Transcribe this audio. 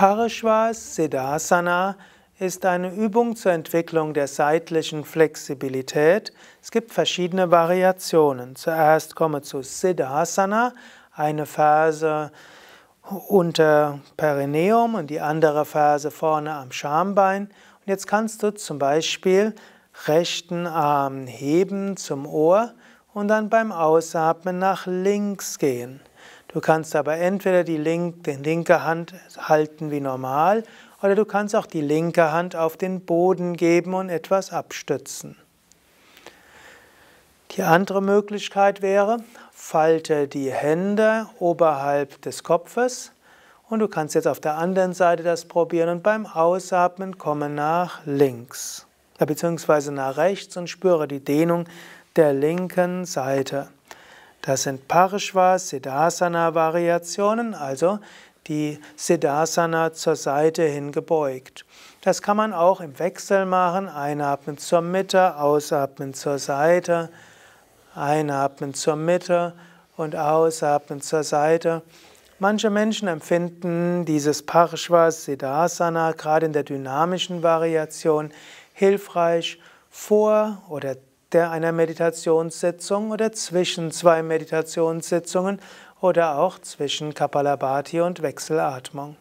Parishva-Siddhasana ist eine Übung zur Entwicklung der seitlichen Flexibilität. Es gibt verschiedene Variationen. Zuerst komme zu Siddhasana, eine Phase unter Perineum und die andere Phase vorne am Schambein. Und jetzt kannst du zum Beispiel rechten Arm heben zum Ohr und dann beim Ausatmen nach links gehen. Du kannst aber entweder die link, den linke Hand halten wie normal oder du kannst auch die linke Hand auf den Boden geben und etwas abstützen. Die andere Möglichkeit wäre, falte die Hände oberhalb des Kopfes und du kannst jetzt auf der anderen Seite das probieren und beim Ausatmen komme nach links bzw. nach rechts und spüre die Dehnung der linken Seite. Das sind Parishva-Siddhasana-Variationen, also die Siddhasana zur Seite hin gebeugt. Das kann man auch im Wechsel machen, einatmen zur Mitte, ausatmen zur Seite, einatmen zur Mitte und ausatmen zur Seite. Manche Menschen empfinden dieses Parshva Siddhasana gerade in der dynamischen Variation hilfreich vor oder der einer Meditationssitzung oder zwischen zwei Meditationssitzungen oder auch zwischen Kapalabhati und Wechselatmung.